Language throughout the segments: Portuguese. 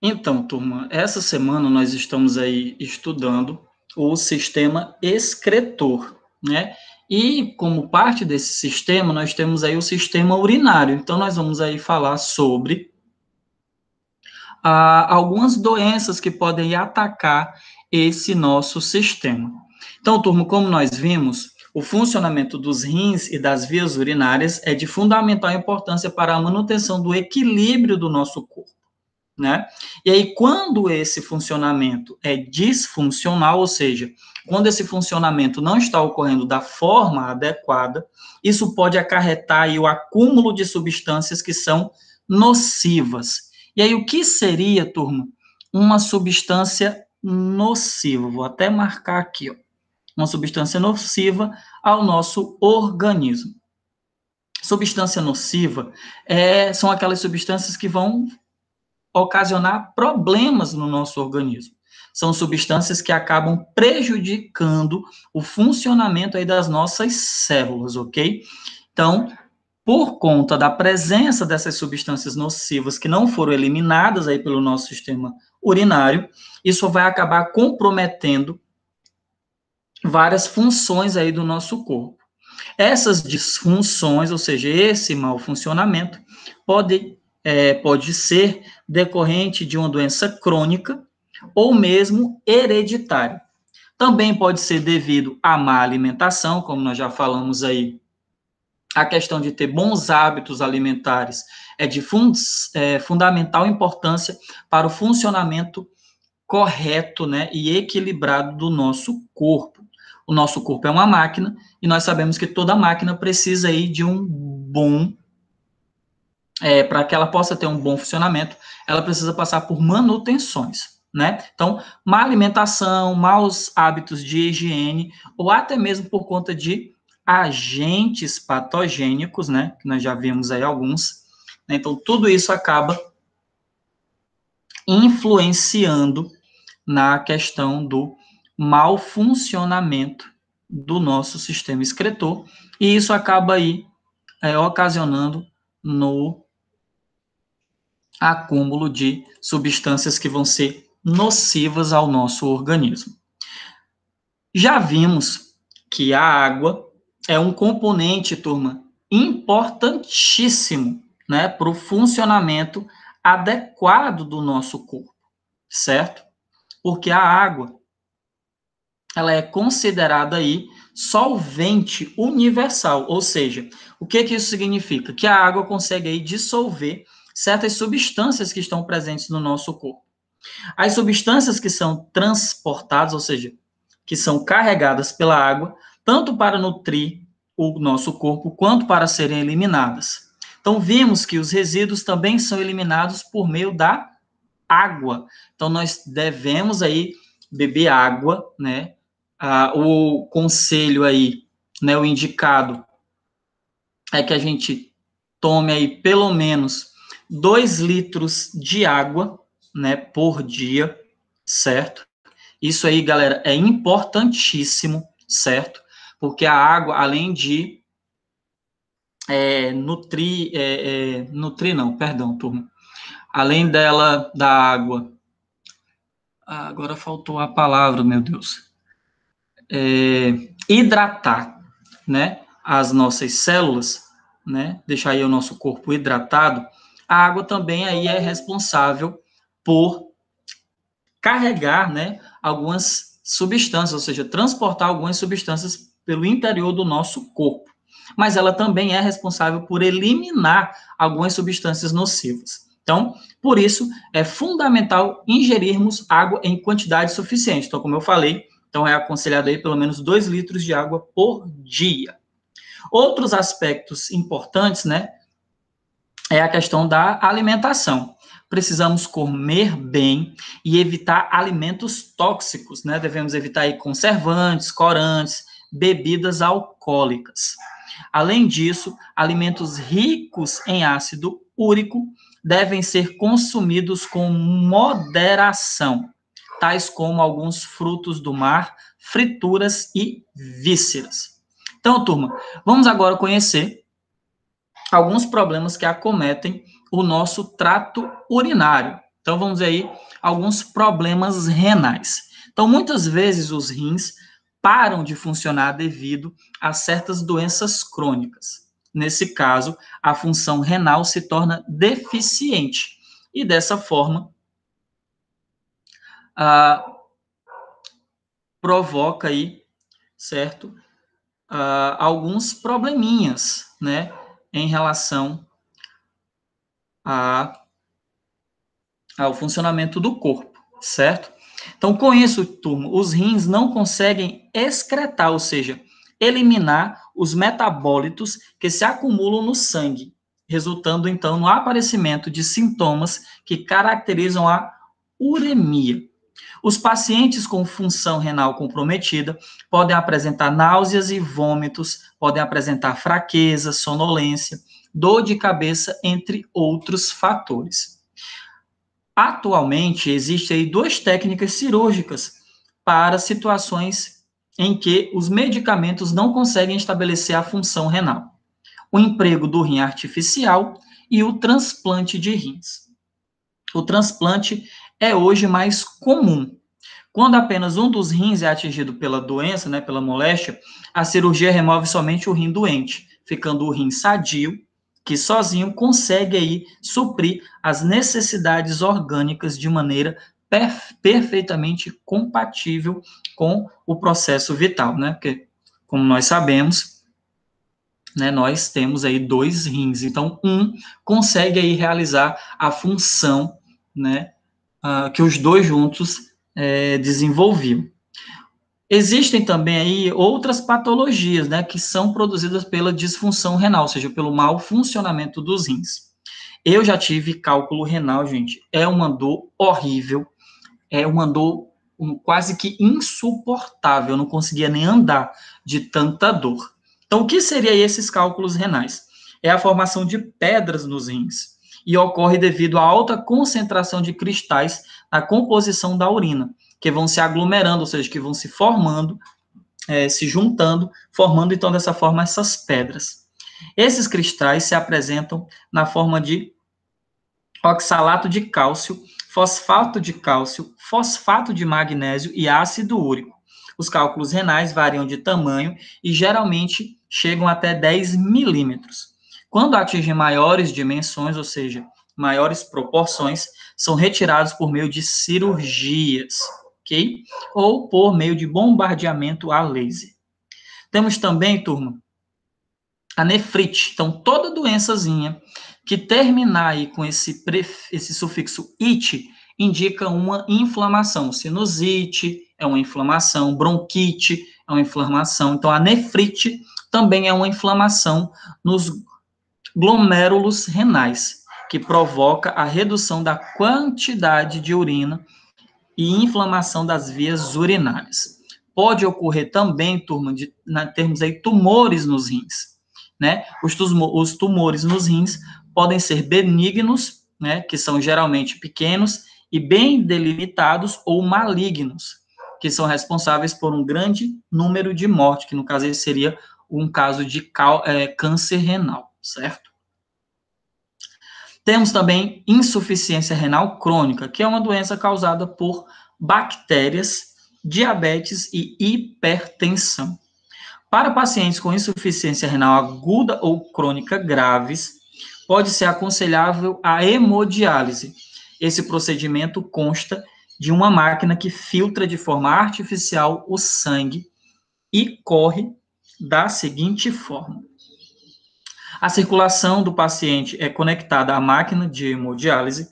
Então, turma, essa semana nós estamos aí estudando o sistema excretor, né? E como parte desse sistema, nós temos aí o sistema urinário. Então, nós vamos aí falar sobre ah, algumas doenças que podem atacar esse nosso sistema. Então, turma, como nós vimos, o funcionamento dos rins e das vias urinárias é de fundamental importância para a manutenção do equilíbrio do nosso corpo né? E aí, quando esse funcionamento é disfuncional, ou seja, quando esse funcionamento não está ocorrendo da forma adequada, isso pode acarretar aí o acúmulo de substâncias que são nocivas. E aí, o que seria, turma, uma substância nociva? Vou até marcar aqui, ó. Uma substância nociva ao nosso organismo. Substância nociva é, são aquelas substâncias que vão ocasionar problemas no nosso organismo. São substâncias que acabam prejudicando o funcionamento aí das nossas células, ok? Então, por conta da presença dessas substâncias nocivas que não foram eliminadas aí pelo nosso sistema urinário, isso vai acabar comprometendo várias funções aí do nosso corpo. Essas disfunções, ou seja, esse mau funcionamento, pode é, pode ser decorrente de uma doença crônica ou mesmo hereditária. Também pode ser devido à má alimentação, como nós já falamos aí. A questão de ter bons hábitos alimentares é de fund é, fundamental importância para o funcionamento correto né, e equilibrado do nosso corpo. O nosso corpo é uma máquina e nós sabemos que toda máquina precisa aí de um bom é, para que ela possa ter um bom funcionamento, ela precisa passar por manutenções, né? Então, má alimentação, maus hábitos de higiene, ou até mesmo por conta de agentes patogênicos, né? Que nós já vimos aí alguns. Né? Então, tudo isso acaba influenciando na questão do mau funcionamento do nosso sistema excretor, e isso acaba aí é, ocasionando no acúmulo de substâncias que vão ser nocivas ao nosso organismo. Já vimos que a água é um componente, turma, importantíssimo né, para o funcionamento adequado do nosso corpo, certo? Porque a água ela é considerada aí solvente universal, ou seja, o que, que isso significa? Que a água consegue aí dissolver certas substâncias que estão presentes no nosso corpo. As substâncias que são transportadas, ou seja, que são carregadas pela água, tanto para nutrir o nosso corpo quanto para serem eliminadas. Então vimos que os resíduos também são eliminados por meio da água. Então nós devemos aí beber água, né? Ah, o conselho aí, né, o indicado é que a gente tome aí pelo menos 2 litros de água, né, por dia, certo? Isso aí, galera, é importantíssimo, certo? Porque a água, além de é, nutrir, é, é, nutrir não, perdão, turma. Além dela, da água, ah, agora faltou a palavra, meu Deus. É, hidratar, né, as nossas células, né, deixar aí o nosso corpo hidratado, a água também aí é responsável por carregar né, algumas substâncias, ou seja, transportar algumas substâncias pelo interior do nosso corpo. Mas ela também é responsável por eliminar algumas substâncias nocivas. Então, por isso, é fundamental ingerirmos água em quantidade suficiente. Então, como eu falei, então é aconselhado aí pelo menos 2 litros de água por dia. Outros aspectos importantes, né, é a questão da alimentação. Precisamos comer bem e evitar alimentos tóxicos, né? Devemos evitar aí, conservantes, corantes, bebidas alcoólicas. Além disso, alimentos ricos em ácido úrico devem ser consumidos com moderação, tais como alguns frutos do mar, frituras e vísceras. Então, turma, vamos agora conhecer alguns problemas que acometem o nosso trato urinário. Então, vamos aí, alguns problemas renais. Então, muitas vezes os rins param de funcionar devido a certas doenças crônicas. Nesse caso, a função renal se torna deficiente e, dessa forma, ah, provoca aí, certo? Ah, alguns probleminhas, né? em relação a, ao funcionamento do corpo, certo? Então, com isso, turma, os rins não conseguem excretar, ou seja, eliminar os metabólitos que se acumulam no sangue, resultando então no aparecimento de sintomas que caracterizam a uremia. Os pacientes com função renal comprometida podem apresentar náuseas e vômitos, podem apresentar fraqueza, sonolência, dor de cabeça, entre outros fatores. Atualmente, existem aí duas técnicas cirúrgicas para situações em que os medicamentos não conseguem estabelecer a função renal. O emprego do rim artificial e o transplante de rins. O transplante é hoje mais comum. Quando apenas um dos rins é atingido pela doença, né, pela moléstia, a cirurgia remove somente o rim doente, ficando o rim sadio, que sozinho consegue aí suprir as necessidades orgânicas de maneira perfeitamente compatível com o processo vital, né? Porque, como nós sabemos, né, nós temos aí dois rins, então um consegue aí realizar a função, né, uh, que os dois juntos é, desenvolviam. Existem também aí outras patologias, né, que são produzidas pela disfunção renal, ou seja, pelo mau funcionamento dos rins. Eu já tive cálculo renal, gente, é uma dor horrível, é uma dor um, quase que insuportável, eu não conseguia nem andar de tanta dor. Então, o que seria esses cálculos renais? É a formação de pedras nos rins e ocorre devido à alta concentração de cristais na composição da urina, que vão se aglomerando, ou seja, que vão se formando, é, se juntando, formando então dessa forma essas pedras. Esses cristais se apresentam na forma de oxalato de cálcio, fosfato de cálcio, fosfato de magnésio e ácido úrico. Os cálculos renais variam de tamanho e geralmente chegam até 10 milímetros. Quando atingem maiores dimensões, ou seja, maiores proporções, são retirados por meio de cirurgias, ok? Ou por meio de bombardeamento a laser. Temos também, turma, a nefrite. Então, toda doençazinha que terminar aí com esse, esse sufixo it indica uma inflamação. Sinusite é uma inflamação, bronquite é uma inflamação. Então, a nefrite também é uma inflamação nos glomérulos renais, que provoca a redução da quantidade de urina e inflamação das vias urinárias. Pode ocorrer também, turma, de, na, termos aí tumores nos rins, né? Os, os tumores nos rins podem ser benignos, né, que são geralmente pequenos e bem delimitados, ou malignos, que são responsáveis por um grande número de mortes, que no caso seria um caso de é, câncer renal, certo? Temos também insuficiência renal crônica, que é uma doença causada por bactérias, diabetes e hipertensão. Para pacientes com insuficiência renal aguda ou crônica graves, pode ser aconselhável a hemodiálise. Esse procedimento consta de uma máquina que filtra de forma artificial o sangue e corre da seguinte forma: a circulação do paciente é conectada à máquina de hemodiálise.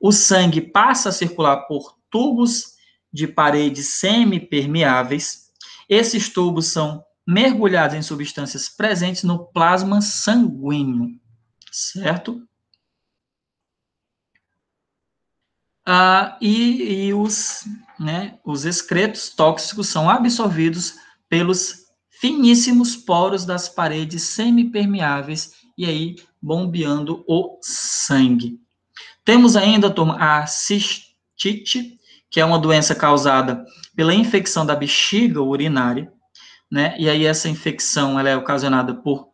O sangue passa a circular por tubos de paredes semipermeáveis. Esses tubos são mergulhados em substâncias presentes no plasma sanguíneo, certo? Ah, e, e os, né, os excretos tóxicos são absorvidos pelos finíssimos poros das paredes semipermeáveis e aí bombeando o sangue. Temos ainda, turma, a cistite, que é uma doença causada pela infecção da bexiga urinária, né? E aí essa infecção ela é ocasionada por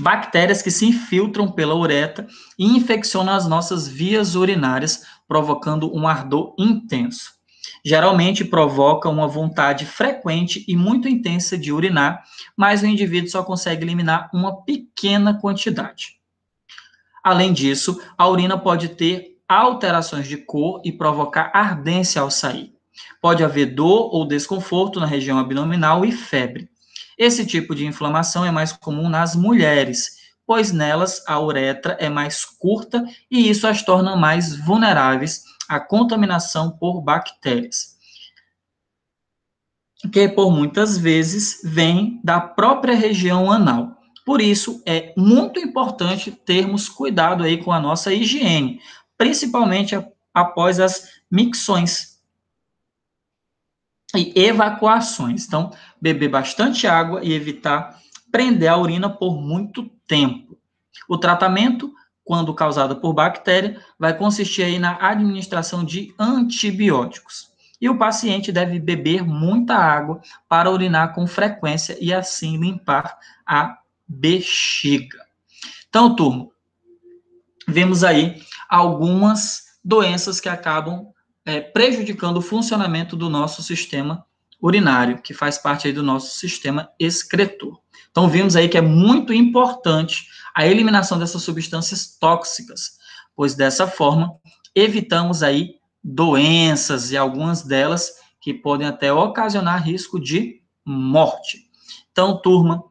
bactérias que se infiltram pela uretra e infeccionam as nossas vias urinárias, provocando um ardor intenso. Geralmente provoca uma vontade frequente e muito intensa de urinar, mas o indivíduo só consegue eliminar uma pequena quantidade. Além disso, a urina pode ter alterações de cor e provocar ardência ao sair. Pode haver dor ou desconforto na região abdominal e febre. Esse tipo de inflamação é mais comum nas mulheres, pois nelas a uretra é mais curta e isso as torna mais vulneráveis a contaminação por bactérias, que por muitas vezes vem da própria região anal. Por isso é muito importante termos cuidado aí com a nossa higiene, principalmente após as micções e evacuações. Então, beber bastante água e evitar prender a urina por muito tempo. O tratamento quando causada por bactéria, vai consistir aí na administração de antibióticos. E o paciente deve beber muita água para urinar com frequência e assim limpar a bexiga. Então, turma, vemos aí algumas doenças que acabam é, prejudicando o funcionamento do nosso sistema urinário, que faz parte aí do nosso sistema excretor. Então, vimos aí que é muito importante a eliminação dessas substâncias tóxicas, pois dessa forma evitamos aí doenças e algumas delas que podem até ocasionar risco de morte. Então, turma,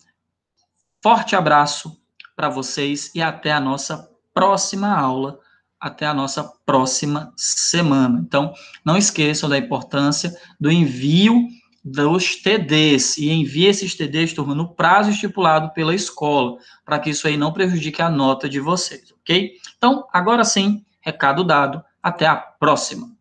forte abraço para vocês e até a nossa próxima aula, até a nossa próxima semana. Então, não esqueçam da importância do envio dos TDs e envie esses TDs, turma, no prazo estipulado pela escola, para que isso aí não prejudique a nota de vocês, ok? Então, agora sim, recado dado, até a próxima!